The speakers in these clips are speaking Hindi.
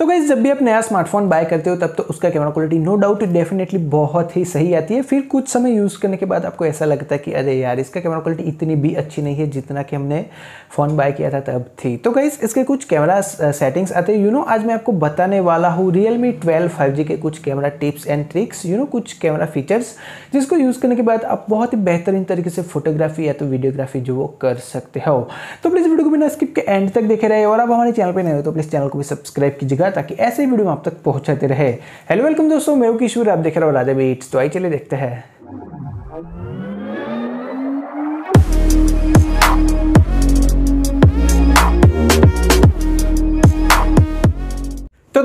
तो गाइज जब भी आप नया स्मार्टफोन बाय करते हो तब तो उसका camera quality no doubt definitely बहुत ही सही आती है फिर कुछ समय यूज़ करने के बाद आपको ऐसा लगता है कि अरे यार इसका कैमरा क्वालिटी इतनी भी अच्छी नहीं है जितना कि हमने फ़ोन बाय किया था तब थी तो गाइज इसके कुछ कैमरा सेटिंग्स uh, आते हैं यू नो आज मैं आपको बताने वाला हूँ रियल मी ट्वेल्व के कुछ camera tips and tricks you know कुछ कैमरा फीचर्स जिसको यूज़ करने के बाद आप बहुत ही बेहतरीन तरीके से फोटोग्राफी या तो वीडियोग्राफी जो वो कर सकते हो तो प्लीज़ वीडियो को बिना स्किप के एंड तक देखे रहे और आप हमारे चैनल पर नहीं हो तो प्लीज़ चैनल को भी सब्सक्राइब कीजिएगा करना ताकि ऐसे वीडियो आप तक पहुंचाते रहे हेलो वेलकम दोस्तों मैं किशोर आप देख रहे हो राजा बीट्स तो आई चले देखते हैं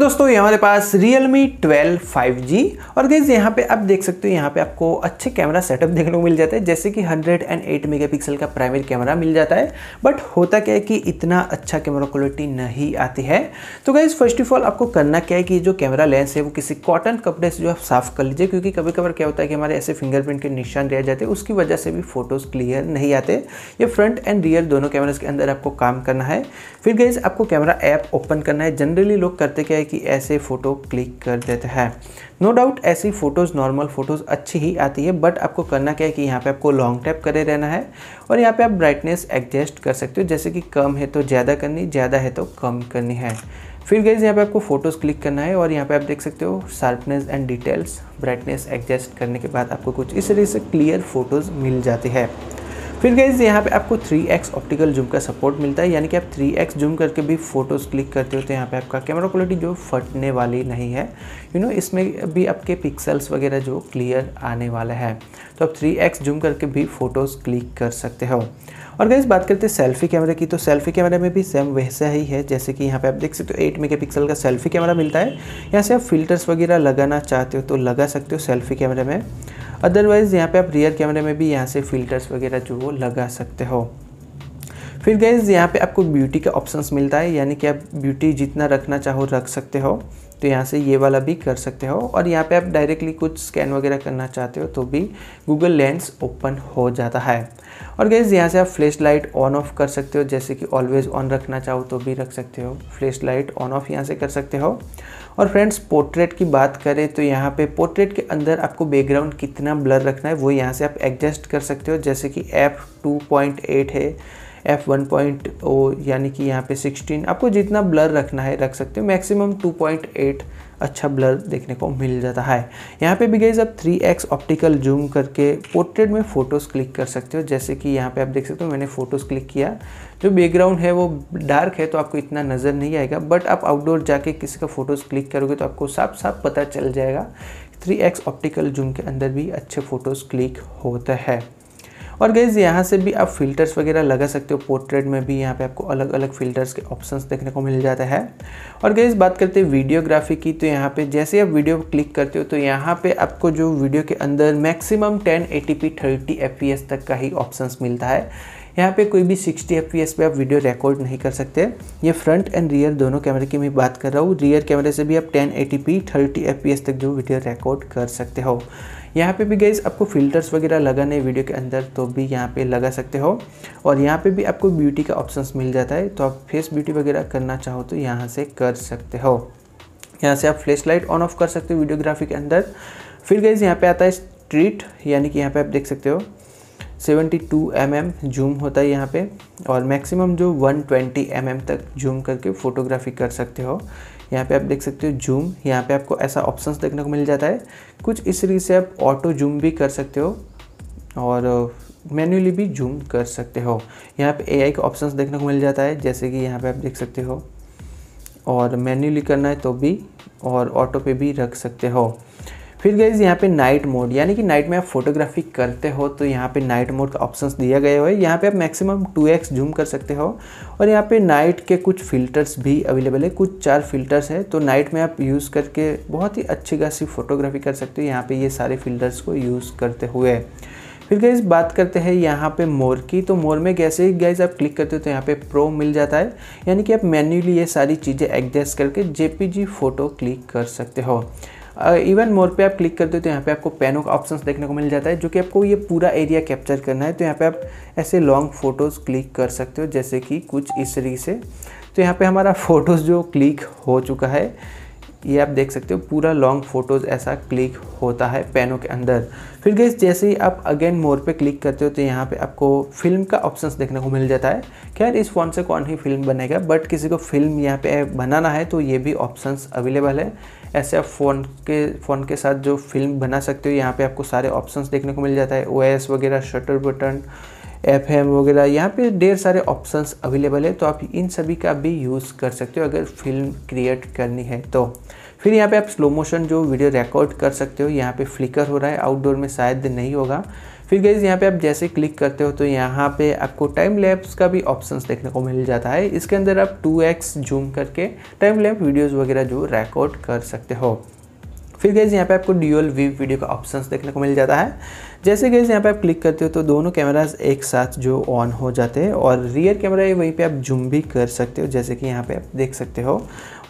दोस्तों ये हमारे पास Realme 12 ट्वेल्व फाइव जी और गैस यहाँ पे आप देख सकते हो यहाँ पे आपको अच्छे कैमरा सेटअप देखने को मिल जाता है जैसे कि 108 मेगापिक्सल का प्राइमरी कैमरा मिल जाता है बट होता क्या है कि इतना अच्छा कैमरा क्वालिटी नहीं आती है तो गैस फर्स्ट ऑफ ऑल आपको करना क्या है कि जो कैमरा लेंस है वो किसी कॉटन कपड़े से जो आप साफ़ कर लीजिए क्योंकि कभी कभार क्या होता है कि हमारे ऐसे फिंगरप्रिंट के निशान रह जाते हैं उसकी वजह से भी फोटोज़ क्लियर नहीं आते ये फ्रंट एंड रियर दोनों कैमराज के अंदर आपको काम करना है फिर गैस आपको कैमरा ऐप ओपन करना है जनरली लोग करते क्या है कि कि ऐसे फ़ोटो क्लिक कर देता है नो डाउट ऐसी फ़ोटोज़ नॉर्मल फ़ोटोज़ अच्छी ही आती है बट आपको करना क्या है कि यहाँ पे आपको लॉन्ग टैप करे रहना है और यहाँ पे आप ब्राइटनेस एडजस्ट कर सकते हो जैसे कि कम है तो ज़्यादा करनी ज़्यादा है तो कम करनी है फिर गईज यहाँ पे आपको फ़ोटोज़ क्लिक करना है और यहाँ पे आप देख सकते हो sharpness and details brightness adjust करने के बाद आपको कुछ इस तरह से क्लियर फ़ोटोज़ मिल जाती है फिर गाइज यहाँ पे आपको 3x ऑप्टिकल जूम का सपोर्ट मिलता है यानी कि आप 3x जूम करके भी फोटोज़ क्लिक करते हो तो यहाँ पे आपका कैमरा क्वालिटी जो फटने वाली नहीं है यू नो इसमें भी आपके पिक्सल्स वगैरह जो क्लियर आने वाला है तो आप 3x जूम करके भी फ़ोटोज़ क्लिक कर सकते हो और गाइज बात करते हैं सेल्फी कैमरे की तो सेल्फी कैमरे में भी सेम वैसा ही है जैसे कि यहाँ पे आप देख सकते हो एट मेगा पिक्सल का सेल्फी कैमरा मिलता है यहाँ से आप फिल्टर्स वगैरह लगाना चाहते हो तो लगा सकते हो सेल्फी कैमरे में अदरवाइज़ यहाँ पे आप रियर कैमरे में भी यहाँ से फ़िल्टर्स वगैरह जो वो लगा सकते हो फिर गए यहाँ पे आपको ब्यूटी का ऑप्शंस मिलता है यानी कि आप ब्यूटी जितना रखना चाहो रख सकते हो तो यहाँ से ये वाला भी कर सकते हो और यहाँ पे आप डायरेक्टली कुछ स्कैन वगैरह करना चाहते हो तो भी गूगल लेंस ओपन हो जाता है और गैस यहाँ से आप फ्लैश लाइट ऑन ऑफ कर सकते हो जैसे कि ऑलवेज़ ऑन रखना चाहो तो भी रख सकते हो फ्लैश लाइट ऑन ऑफ यहाँ से कर सकते हो और फ्रेंड्स पोर्ट्रेट की बात करें तो यहाँ पे पोर्ट्रेट के अंदर आपको बैकग्राउंड कितना ब्लर रखना है वो यहाँ से आप एडजस्ट कर सकते हो जैसे कि एफ़ टू पॉइंट एट है एफ़ वन पॉइंट ओ यानी कि यहाँ पे सिक्सटीन आपको जितना ब्लर रखना है रख सकते हो मैक्सिमम टू पॉइंट एट अच्छा ब्लर देखने को मिल जाता है यहाँ पे भी गई आप 3x ऑप्टिकल जूम करके पोर्ट्रेट में फ़ोटोज़ क्लिक कर सकते हो जैसे कि यहाँ पे आप देख सकते हो मैंने फ़ोटोज़ क्लिक किया जो बैकग्राउंड है वो डार्क है तो आपको इतना नज़र नहीं आएगा बट आप आउटडोर जाके किसी का फ़ोटोज़ क्लिक करोगे तो आपको साफ साफ पता चल जाएगा थ्री ऑप्टिकल जूम के अंदर भी अच्छे फ़ोटोज़ क्लिक होता है और गैज़ यहाँ से भी आप फिल्टर्स वगैरह लगा सकते हो पोर्ट्रेट में भी यहाँ पे आपको अलग अलग फिल्टर्स के ऑप्शंस देखने को मिल जाता है और गैज़ बात करते हैं वीडियोग्राफी की तो यहाँ पे जैसे आप वीडियो क्लिक करते हो तो यहाँ पे आपको जो वीडियो के अंदर मैक्सिमम 1080p 30 fps तक का ही ऑप्शंस मिलता है यहाँ पे कोई भी 60 एफ पे आप वीडियो रिकॉर्ड नहीं कर सकते ये फ्रंट एंड रियर दोनों कैमरे की मैं बात कर रहा हूँ रियर कैमरे से भी आप 1080p 30 fps तक जो वीडियो रिकॉर्ड कर सकते हो यहाँ पे भी गईज आपको फिल्टर्स वगैरह लगाने वीडियो के अंदर तो भी यहाँ पे लगा सकते हो और यहाँ पे भी आपको ब्यूटी का ऑप्शंस मिल जाता है तो आप फेस ब्यूटी वगैरह करना चाहो तो यहाँ से कर सकते हो यहाँ से आप फ्लैश लाइट ऑन ऑफ कर सकते हो वीडियोग्राफी के अंदर फिर गईज यहाँ पे आता है स्ट्रीट यानी कि यहाँ पे आप देख सकते हो 72 mm जूम होता है यहाँ पे और मैक्सिमम जो 120 mm तक जूम करके फ़ोटोग्राफी कर सकते हो यहाँ पे आप देख सकते हो जूम यहाँ पे आपको ऐसा ऑप्शंस देखने को मिल जाता है कुछ इस तरीके से आप ऑटो जूम भी कर सकते हो और मैन्युअली भी जूम कर सकते हो यहाँ पे आई का ऑप्शन देखने को मिल जाता है जैसे कि यहाँ पर आप देख सकते हो और मैन्युअली करना है तो भी और ऑटो पे भी रख सकते हो फिर गई यहाँ पे नाइट मोड यानी कि नाइट में आप फोटोग्राफी करते हो तो यहाँ पे नाइट मोड का ऑप्शन दिया गया है यहाँ पे आप मैक्सिमम 2x जूम कर सकते हो और यहाँ पे नाइट के कुछ फ़िल्टर्स भी अवेलेबल है कुछ चार फ़िल्टर्स है तो नाइट में आप यूज़ करके बहुत ही अच्छी खासी फ़ोटोग्राफी कर सकते हो यहाँ पर ये सारे फ़िल्टर्स को यूज़ करते हुए फिर गैस बात करते हैं यहाँ पे मोर की तो मोर में कैसे गैस आप क्लिक करते हो तो यहाँ पे प्रो मिल जाता है यानी कि आप मैन्युअली ये सारी चीज़ें एडजस्ट करके जेपीजी फ़ोटो क्लिक कर सकते हो इवन मोर पे आप क्लिक करते हो तो यहाँ पे आपको पेनो का ऑप्शन देखने को मिल जाता है जो कि आपको ये पूरा एरिया कैप्चर करना है तो यहाँ पे आप ऐसे लॉन्ग फ़ोटोज़ क्लिक कर सकते हो जैसे कि कुछ इस तरीके से तो यहाँ पे हमारा फ़ोटोज़ जो क्लिक हो चुका है ये आप देख सकते हो पूरा लॉन्ग फोटोज़ ऐसा क्लिक होता है पैनों के अंदर फिर गई जैसे ही आप अगेन मोर पे क्लिक करते हो तो यहाँ पे आपको फिल्म का ऑप्शन देखने को मिल जाता है खैर इस फ़ोन से कौन ही फिल्म बनेगा बट किसी को फिल्म यहाँ पे बनाना है तो ये भी ऑप्शन अवेलेबल है ऐसे आप फ़ोन के फ़ोन के साथ जो फिल्म बना सकते हो यहाँ पर आपको सारे ऑप्शन देखने को मिल जाता है ओ वगैरह शटर बटन एफ वगैरह यहाँ पे ढेर सारे ऑप्शंस अवेलेबल है तो आप इन सभी का भी यूज़ कर सकते हो अगर फिल्म क्रिएट करनी है तो फिर यहाँ पे आप स्लो मोशन जो वीडियो रिकॉर्ड कर सकते हो यहाँ पे फ्लिकर हो रहा है आउटडोर में शायद नहीं होगा फिर गैस यहाँ पे आप जैसे क्लिक करते हो तो यहाँ पे आपको टाइम लैप्स का भी ऑप्शन देखने को मिल जाता है इसके अंदर आप 2x जूम करके टाइम लैप वीडियोज वगैरह जो रिकॉर्ड कर सकते हो फिर गैस यहाँ पे आपको ड्यूअल व्यू वीडियो का ऑप्शन देखने को मिल जाता है जैसे कि यहाँ पे आप क्लिक करते हो तो दोनों कैमराज एक साथ जो ऑन हो जाते हैं और रियर कैमरा है वहीं पे आप जूम भी कर सकते हो जैसे कि यहाँ पे आप देख सकते हो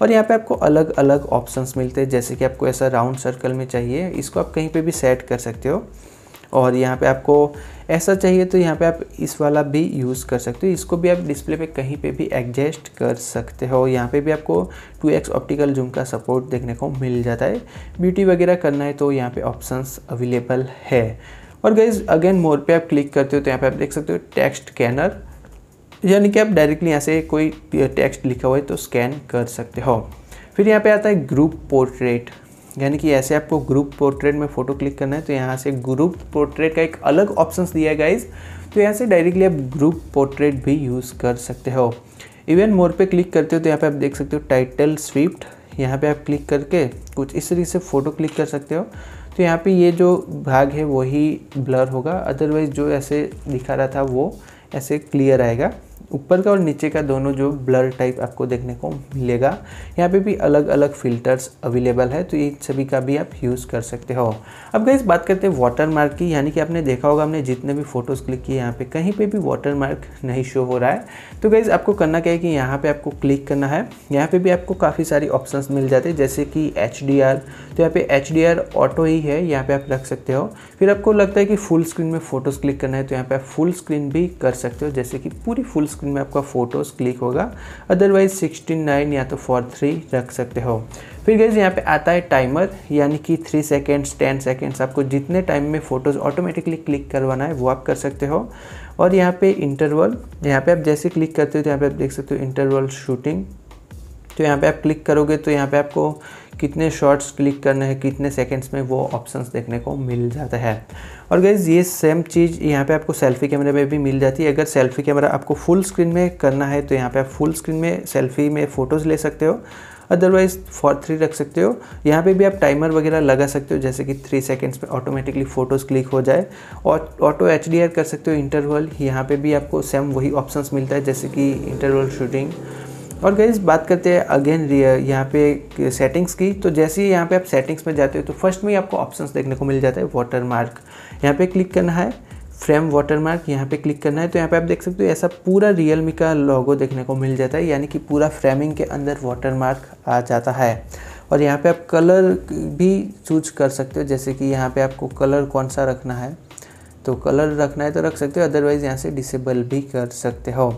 और यहाँ पे आपको अलग अलग ऑप्शंस मिलते हैं जैसे कि आपको ऐसा राउंड सर्कल में चाहिए इसको आप कहीं पे भी सेट कर सकते हो और यहाँ पे आपको ऐसा चाहिए तो यहाँ पे आप इस वाला भी यूज़ कर सकते हो इसको भी आप डिस्प्ले पे कहीं पे भी एडजस्ट कर सकते हो यहाँ पे भी आपको 2x ऑप्टिकल जूम का सपोर्ट देखने को मिल जाता है ब्यूटी वगैरह करना है तो यहाँ पे ऑप्शंस अवेलेबल है और गाइज अगेन मोर पे आप क्लिक करते हो तो यहाँ पे आप देख सकते हो टेक्स्ट स्कैनर यानी कि आप डायरेक्टली यहाँ से कोई टेक्स्ट लिखा हुआ है तो स्कैन कर सकते हो फिर यहाँ पे आता है ग्रुप पोर्ट्रेट यानी कि ऐसे आपको ग्रुप पोर्ट्रेट में फ़ोटो क्लिक करना है तो यहाँ से ग्रुप पोर्ट्रेट का एक अलग ऑप्शन दिया है गाइज तो यहाँ से डायरेक्टली आप ग्रुप पोर्ट्रेट भी यूज़ कर सकते हो इवन मोर पे क्लिक करते हो तो यहाँ पे आप देख सकते हो टाइटल स्विफ्ट यहाँ पे आप क्लिक करके कुछ इस तरीके से फ़ोटो क्लिक कर सकते हो तो यहाँ पे ये जो भाग है वही ब्लर होगा अदरवाइज़ जो ऐसे दिखा रहा था वो ऐसे क्लियर आएगा ऊपर का और नीचे का दोनों जो ब्लर टाइप आपको देखने को मिलेगा यहाँ पे भी अलग अलग फिल्टर्स अवेलेबल है तो इन सभी का भी आप यूज़ कर सकते हो अब गई बात करते हैं वाटर मार्क की यानी कि आपने देखा होगा हमने जितने भी फ़ोटोज़ क्लिक किए यहाँ पे कहीं पे भी वाटर मार्क नहीं शो हो रहा है तो गईज़ आपको करना क्या है कि यहाँ पर आपको क्लिक करना है यहाँ पर भी आपको काफ़ी सारी ऑप्शन मिल जाते हैं जैसे कि एच तो यहाँ पर एच ऑटो ही है यहाँ पर आप रख सकते हो फिर आपको लगता है कि फुल स्क्रीन में फ़ोटोज़ क्लिक करना है तो यहाँ पर आप फुल स्क्रीन भी कर सकते हो जैसे कि पूरी फुल स्क्रीन में आपका फोटोज़ क्लिक होगा अदरवाइज सिक्सटीन नाइन या तो फोर थ्री रख सकते हो फिर गैस यहाँ पे आता है टाइमर यानी कि थ्री सेकेंड्स टेन सेकेंड्स आपको जितने टाइम में फ़ोटोज़ ऑटोमेटिकली क्लिक करवाना है वो आप कर सकते हो और यहाँ पे इंटरवल यहाँ पे आप जैसे क्लिक करते हो तो यहाँ पे आप देख सकते हो इंटरवल शूटिंग तो यहाँ पे आप क्लिक करोगे तो यहाँ पे आपको कितने शॉर्ट्स क्लिक करने हैं कितने सेकंड्स में वो ऑप्शंस देखने को मिल जाता है और गैज़ ये सेम चीज़ यहाँ पे आपको सेल्फी कैमरे में भी मिल जाती है अगर सेल्फी कैमरा आपको फुल स्क्रीन में करना है तो यहाँ पे आप फुल स्क्रीन में सेल्फी में फ़ोटोज़ ले सकते हो अदरवाइज़ फॉर थ्री रख सकते हो यहाँ पे भी आप टाइमर वगैरह लगा सकते हो जैसे कि थ्री सेकेंड्स में ऑटोमेटिकली फ़ोटोज़ क्लिक हो जाए और ऑटो एच कर सकते हो इंटरवल यहाँ पर भी आपको सेम वही ऑप्शन मिलता है जैसे कि इंटरवल शूटिंग और गई बात करते हैं अगेन यहाँ पे सेटिंग्स की तो जैसे ही यहाँ पे आप सेटिंग्स में जाते हो तो फर्स्ट में ही आपको ऑप्शंस देखने को मिल जाता है वाटर मार्क यहाँ पे क्लिक करना है फ्रेम वाटर मार्क यहाँ पे क्लिक करना है तो यहाँ पे आप देख सकते हो ऐसा पूरा रियलमी का लोगो देखने को मिल जाता है यानी कि पूरा फ्रेमिंग के अंदर वाटर मार्क आ जाता है और यहाँ पर आप कलर भी चूज कर सकते हो जैसे कि यहाँ पर आपको कलर कौन सा रखना है तो कलर रखना है तो रख सकते हो अदरवाइज़ यहाँ से डिसेबल भी कर सकते हो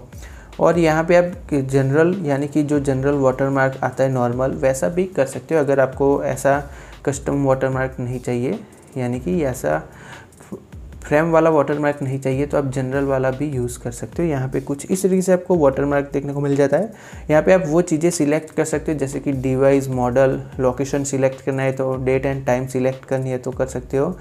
और यहाँ पे आप जनरल यानी कि जो जनरल वाटरमार्क आता है नॉर्मल वैसा भी कर सकते हो अगर आपको ऐसा कस्टम वाटरमार्क नहीं चाहिए यानी कि ऐसा फ्रेम वाला वाटरमार्क नहीं चाहिए तो आप जनरल वाला भी यूज़ कर सकते हो यहाँ पे कुछ इस तरीके से आपको वाटरमार्क देखने को मिल जाता है यहाँ पे आप वो चीज़ें सिलेक्ट कर सकते हो जैसे कि डिवाइस मॉडल लोकेशन सिलेक्ट करना है तो डेट एंड टाइम सिलेक्ट करनी है तो कर सकते हो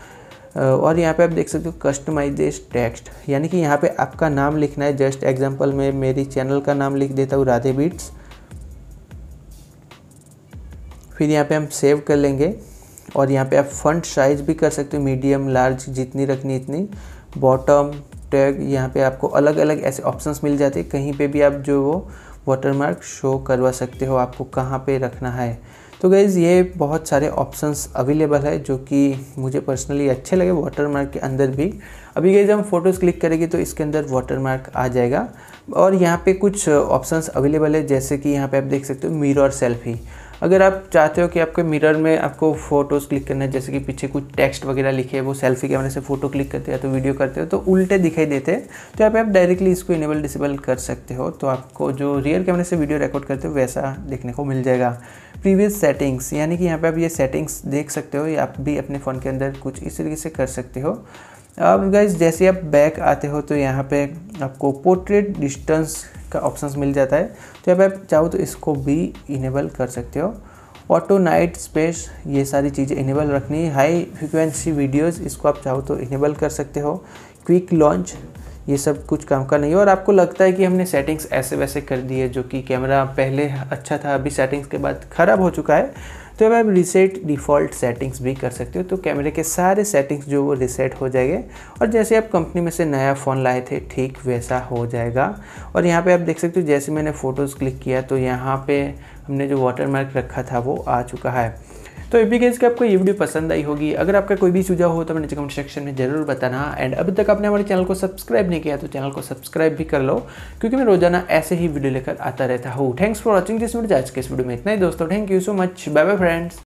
और यहाँ पे आप देख सकते हो कस्टमाइजेज टेक्स्ट यानी कि यहाँ पे आपका नाम लिखना है जस्ट एग्जांपल में मेरी चैनल का नाम लिख देता हूँ राधे बीट्स फिर यहाँ पे हम सेव कर लेंगे और यहाँ पे आप फंड साइज भी कर सकते हो मीडियम लार्ज जितनी रखनी इतनी बॉटम टैग यहाँ पे आपको अलग अलग ऐसे ऑप्शन मिल जाते हैं कहीं पर भी आप जो वो वाटरमार्क शो करवा सकते हो आपको कहाँ पर रखना है तो गैज़ ये बहुत सारे ऑप्शंस अवेलेबल है जो कि मुझे पर्सनली अच्छे लगे वाटरमार्क के अंदर भी अभी जब हम फ़ोटोज़ क्लिक करेंगे तो इसके अंदर वाटरमार्क आ जाएगा और यहाँ पे कुछ ऑप्शंस अवेलेबल है जैसे कि यहाँ पे आप देख सकते हो मिरर सेल्फ़ी अगर आप चाहते हो कि आपके मिरर में आपको फ़ोटोज़ क्लिक करना है जैसे कि पीछे कुछ टेक्स्ट वगैरह लिखे वो सेल्फी कैमरे से फ़ोटो क्लिक करते हो तो वीडियो करते हो तो उल्टे दिखाई देते हैं तो आप आप डायरेक्टली इसको इनेबल डिसेबल कर सकते हो तो आपको जो रियर कैमरे से वीडियो रिकॉर्ड करते हो वैसा देखने को मिल जाएगा प्रीवियस सेटिंग्स यानी कि यहाँ पे आप ये सेटिंग्स देख सकते हो या आप भी अपने फ़ोन के अंदर कुछ इस तरीके से कर सकते हो अब गाइज जैसे आप बैक आते हो तो यहाँ पे आपको पोर्ट्रेट डिस्टेंस का ऑप्शन मिल जाता है तो यहाँ पर आप चाहो तो इसको भी इनेबल कर सकते हो ऑटो नाइट स्पेस ये सारी चीज़ें इनेबल रखनी हाई फ्रिक्वेंसी वीडियोज़ इसको आप चाहो तो इनेबल कर सकते हो क्विक लॉन्च ये सब कुछ काम का नहीं है और आपको लगता है कि हमने सेटिंग्स ऐसे वैसे कर दिए जो कि कैमरा पहले अच्छा था अभी सेटिंग्स के बाद ख़राब हो चुका है तो अब आप रिसेट डिफ़ॉल्ट सेटिंग्स भी कर सकते हो तो कैमरे के सारे सेटिंग्स जो वो रिसेट हो जाएंगे और जैसे आप कंपनी में से नया फ़ोन लाए थे ठीक वैसा हो जाएगा और यहाँ पे आप देख सकते हो जैसे मैंने फ़ोटोज़ क्लिक किया तो यहाँ पे हमने जो वाटरमार्क रखा था वो आ चुका है तो एपी गेस की आपको ये वीडियो पसंद आई होगी अगर आपका कोई भी सुझाव हो तो मैंने कमेंट सेक्शन में जरूर बताना एंड अभी तक आपने हमारे चैनल को सब्सक्राइब नहीं किया तो चैनल को सब्सक्राइब भी कर लो क्योंकि मैं रोजाना ऐसे ही वीडियो लेकर आता रहता हूँ thanks for watching this video आज के इस वीडियो में इतना ही दोस्तों thank you so much bye bye friends